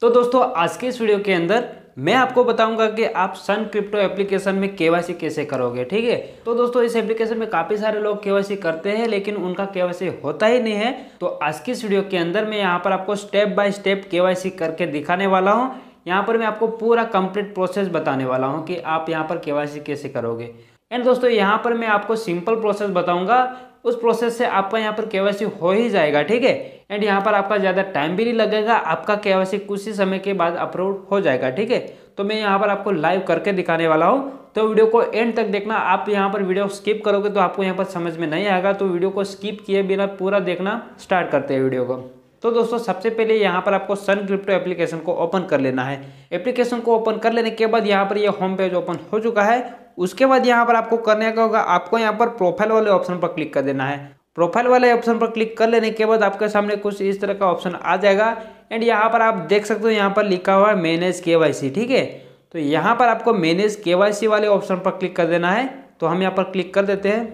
तो दोस्तों आज के इस वीडियो के अंदर मैं आपको बताऊंगा कि आप सन क्रिप्टो एप्लीकेशन में केवाईसी कैसे करोगे ठीक है तो दोस्तों इस एप्लीकेशन में काफ़ी सारे लोग केवाईसी करते हैं लेकिन उनका केवाईसी होता ही नहीं है तो आज की इस वीडियो के अंदर मैं यहाँ पर आपको स्टेप बाय स्टेप केवाईसी करके दिखाने वाला हूँ यहाँ पर मैं आपको पूरा कंप्लीट प्रोसेस बताने वाला हूँ कि आप यहाँ पर केवाईसी कैसे करोगे एंड दोस्तों यहाँ पर मैं आपको सिंपल प्रोसेस बताऊंगा उस प्रोसेस से आपका यहाँ पर के हो ही जाएगा ठीक है एंड यहाँ पर आपका ज़्यादा टाइम भी नहीं लगेगा आपका के कुछ ही समय के बाद अप्रूव हो जाएगा ठीक है तो मैं यहाँ पर आपको लाइव करके दिखाने वाला हूँ तो वीडियो को एंड तक देखना आप यहाँ पर वीडियो स्किप करोगे तो आपको यहाँ पर समझ में नहीं आएगा तो वीडियो को स्किप किए बिना पूरा देखना स्टार्ट करते हैं वीडियो को तो दोस्तों सबसे पहले यहाँ पर आपको सन क्रिप्टो एप्लीकेशन को ओपन कर लेना है एप्लीकेशन को ओपन कर लेने के बाद यहाँ पर ये यह होम पेज ओपन हो चुका है उसके बाद यहाँ पर आपको करने का होगा आपको यहाँ पर प्रोफाइल वाले ऑप्शन पर क्लिक कर देना है प्रोफाइल वाले ऑप्शन पर क्लिक कर लेने के बाद आपके सामने कुछ इस तरह का ऑप्शन आ जाएगा एंड यहाँ पर आप देख सकते हो यहाँ पर लिखा हुआ है मैनेज के ठीक है तो यहाँ पर आपको मैनेज के वाले ऑप्शन पर क्लिक कर देना है तो हम यहाँ पर क्लिक कर देते हैं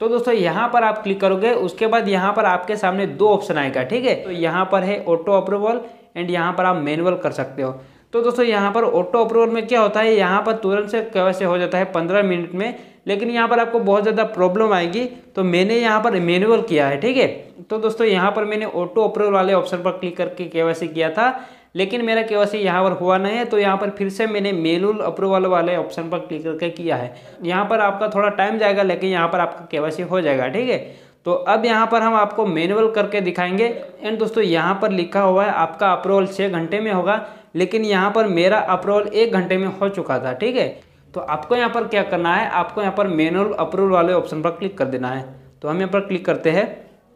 तो दोस्तों यहाँ पर आप क्लिक करोगे उसके बाद यहाँ पर आपके सामने दो ऑप्शन आएगा ठीक है तो यहाँ पर है ऑटो अप्रूवल एंड यहाँ पर आप मैनुअल कर सकते हो तो दोस्तों यहाँ पर ऑटो अप्रूवल में क्या होता है यहाँ पर तुरंत से कैसे हो जाता है पंद्रह मिनट में लेकिन यहाँ पर आपको बहुत ज़्यादा प्रॉब्लम आएगी तो मैंने यहाँ पर मैनुअल किया है ठीक है तो दोस्तों यहाँ पर मैंने ऑटो अप्रूवल वाले ऑप्शन पर क्लिक करके के किया था लेकिन मेरा के वैसे यहाँ पर हुआ नहीं है तो यहाँ पर फिर से मैंने मेनुअल अप्रूवल वाले ऑप्शन पर क्लिक करके किया है यहाँ पर आपका थोड़ा टाइम जाएगा लेकिन यहाँ पर आपका के हो जाएगा ठीक है तो अब यहाँ पर हम आपको मैनुअल करके दिखाएंगे एंड दोस्तों यहाँ पर लिखा हुआ है आपका अप्रूवल छः घंटे में होगा लेकिन यहाँ पर मेरा अप्रूवल एक घंटे में हो चुका था ठीक है तो आपको यहाँ पर क्या करना है आपको यहाँ पर मैनुअल अप्रूवल वाले ऑप्शन पर क्लिक कर देना है तो हम यहाँ पर क्लिक करते हैं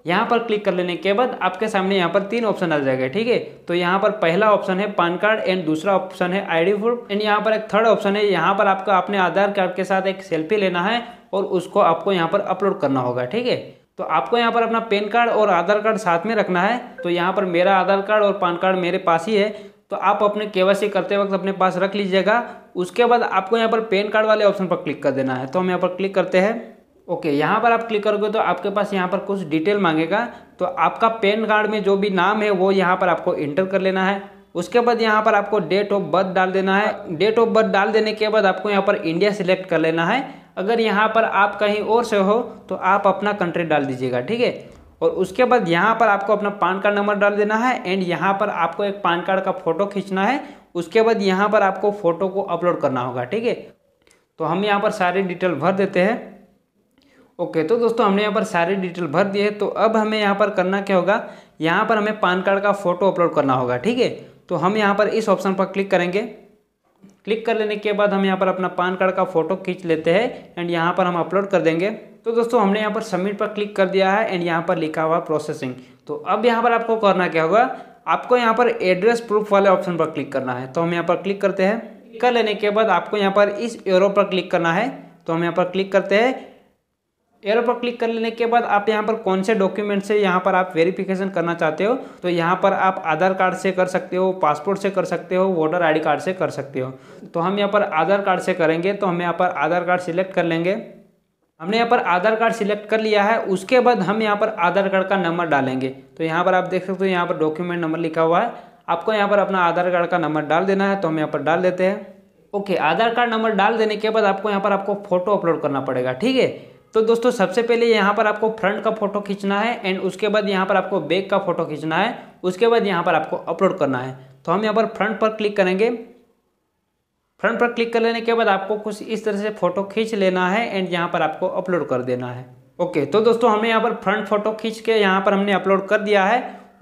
यहाँ पर क्लिक कर लेने के बाद आपके सामने यहाँ पर तीन ऑप्शन आ जाएगा ठीक है तो यहाँ पर पहला ऑप्शन है पान कार्ड एंड दूसरा ऑप्शन है आईडी प्रूफ एंड यहाँ पर एक थर्ड ऑप्शन है यहाँ पर आपको अपने आधार कार्ड के साथ एक सेल्फी लेना है और उसको आपको यहाँ पर अपलोड करना होगा ठीक है तो आपको यहाँ पर अपना पैन कार्ड और आधार कार्ड साथ में रखना है तो यहाँ पर मेरा आधार कार्ड और पान कार्ड मेरे पास ही है तो आप अपने के करते वक्त अपने पास रख लीजिएगा उसके बाद आपको यहाँ पर पेन कार्ड वाले ऑप्शन पर क्लिक कर देना है तो हम यहाँ पर क्लिक करते हैं ओके यहाँ पर आप क्लिक करोगे तो आपके पास यहाँ पर कुछ डिटेल मांगेगा तो आपका पेन कार्ड में जो भी नाम है वो यहाँ पर आपको इंटर कर लेना है उसके बाद यहाँ पर आपको डेट ऑफ बर्थ डाल देना है डेट ऑफ बर्थ डाल देने के बाद आपको यहाँ पर इंडिया सिलेक्ट कर लेना है अगर यहाँ पर आप कहीं और से हो तो आप अपना कंट्री डाल दीजिएगा ठीक है और उसके बाद यहाँ पर आपको अपना पान कार्ड नंबर डाल देना है एंड यहाँ पर आपको एक पान कार्ड का फोटो खींचना है उसके बाद यहाँ पर आपको फोटो को अपलोड करना होगा ठीक है तो हम यहाँ पर सारे डिटेल भर देते हैं ओके तो दोस्तों हमने यहाँ पर सारे डिटेल भर दिए तो अब हमें यहाँ पर करना क्या होगा यहाँ पर हमें पान कार्ड का फोटो अपलोड करना होगा ठीक है तो हम यहाँ पर इस ऑप्शन पर क्लिक करेंगे क्लिक कर लेने के बाद हम यहाँ पर अपना पान कार्ड का फोटो खींच लेते हैं एंड यहाँ पर हम अपलोड कर देंगे तो दोस्तों हमने यहाँ पर सबमिट पर क्लिक कर दिया है एंड यहाँ पर लिखा हुआ प्रोसेसिंग तो अब यहाँ पर आपको करना क्या होगा आपको यहाँ पर एड्रेस प्रूफ वाले ऑप्शन पर क्लिक करना है तो हम यहाँ पर क्लिक करते हैं कर लेने के बाद आपको यहाँ पर इस एरो पर क्लिक करना है तो हम यहाँ पर क्लिक करते हैं एरो पर क्लिक कर लेने के बाद आप यहाँ पर कौन से डॉक्यूमेंट से यहाँ पर आप वेरिफिकेशन करना चाहते हो तो यहाँ पर आप आधार कार्ड से कर सकते हो पासपोर्ट से कर सकते हो वोटर आईडी कार्ड से कर सकते हो तो हम यहाँ पर आधार कार्ड से करेंगे तो हम यहाँ पर आधार कार्ड सिलेक्ट कर लेंगे हमने यहाँ पर आधार कार्ड सिलेक्ट कर लिया है उसके बाद हम यहाँ पर आधार कार्ड का नंबर डालेंगे तो यहाँ पर आप देख सकते हो यहाँ पर डॉक्यूमेंट नंबर लिखा हुआ है आपको यहाँ पर अपना आधार कार्ड का नंबर डाल देना है तो हम यहाँ पर डाल देते हैं ओके आधार कार्ड नंबर डाल देने के बाद आपको यहाँ पर आपको फोटो अपलोड करना पड़ेगा ठीक है तो दोस्तों सबसे पहले यहाँ पर आपको फ्रंट का फोटो खींचना है एंड उसके बाद यहाँ पर आपको बैक का फोटो खींचना है उसके बाद यहाँ पर आपको अपलोड करना है तो हम यहाँ पर फ्रंट पर क्लिक करेंगे फ्रंट पर क्लिक कर लेने के बाद आपको कुछ इस तरह से फोटो खींच लेना है एंड यहाँ पर आपको अपलोड कर देना है ओके तो दोस्तों हमें यहाँ पर फ्रंट फोटो खींच के यहाँ पर हमने अपलोड कर दिया है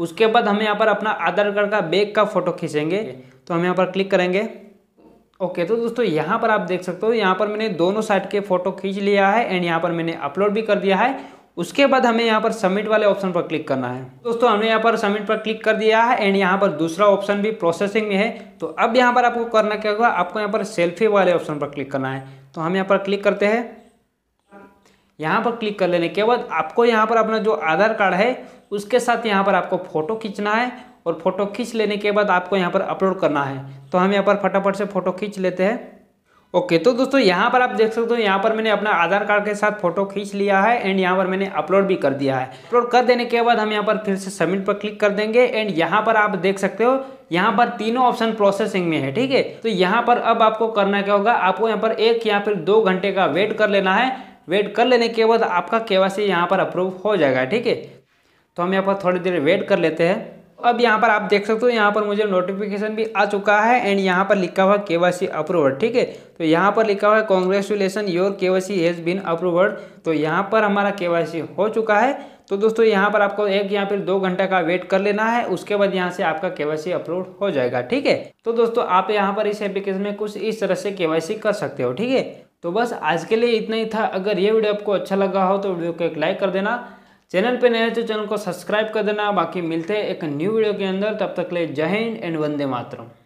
उसके बाद हम यहाँ पर अपना आधार कार्ड का बैग का फोटो खींचेंगे तो हम यहाँ पर क्लिक करेंगे ओके okay, तो दोस्तों यहाँ पर आप देख सकते हो यहाँ पर मैंने दोनों साइड के फोटो खींच लिया है एंड यहाँ पर मैंने अपलोड भी कर दिया है उसके बाद हमें यहाँ पर सबमिट वाले ऑप्शन पर क्लिक करना है दोस्तों हमने यहाँ पर सबमिट पर क्लिक कर दिया है एंड यहाँ पर दूसरा ऑप्शन भी प्रोसेसिंग में है तो अब यहाँ पर आपको करना क्या होगा आपको यहाँ पर सेल्फी वाले ऑप्शन पर क्लिक करना है तो हम यहाँ पर क्लिक करते हैं यहाँ पर क्लिक कर लेने के बाद आपको यहाँ पर अपना जो आधार कार्ड है उसके साथ यहाँ पर आपको फ़ोटो खींचना है और फोटो खींच लेने के बाद आपको यहाँ पर अपलोड करना है तो हम यहाँ पर फटाफट से फ़ोटो खींच लेते हैं ओके तो दोस्तों यहाँ पर आप देख सकते हो यहाँ पर मैंने अपना आधार कार्ड के साथ फोटो खींच लिया है एंड यहाँ पर मैंने अपलोड भी कर दिया है अपलोड कर देने के बाद हम यहाँ पर फिर से सबमिट पर क्लिक कर देंगे एंड यहाँ पर आप देख सकते हो यहाँ पर तीनों ऑप्शन प्रोसेसिंग में है ठीक है तो यहाँ पर अब आपको करना क्या होगा आपको यहाँ पर एक या फिर दो घंटे का वेट कर लेना है वेट कर लेने के बाद आपका केवासी यहाँ पर अप्रूव हो जाएगा ठीक है तो हम यहाँ पर थोड़ी देर वेट कर लेते हैं अब यहाँ पर आप देख सकते हो यहाँ पर मुझे नोटिफिकेशन भी आ चुका है एंड यहाँ पर लिखा हुआ के वाई सी ठीक है तो यहाँ पर लिखा हुआ है congratulation your K Y C has been approved तो यहाँ पर हमारा के वाई सी हो चुका है तो दोस्तों यहाँ पर आपको एक या फिर दो घंटा का वेट कर लेना है उसके बाद यहाँ से आपका केवाईसी अपलोड हो जाएगा ठीक है तो दोस्तों आप यहाँ पर इस एप्लीकेशन में कुछ इस तरह से केवाईसी कर सकते हो ठीक है तो बस आज के लिए इतना ही था अगर ये वीडियो आपको अच्छा लगा हो तो वीडियो को एक लाइक कर देना चैनल पे नए तो चैनल को सब्सक्राइब कर देना बाकी मिलते हैं एक न्यू वीडियो के अंदर तब तक ले जय हिंद एंड वंदे मातरम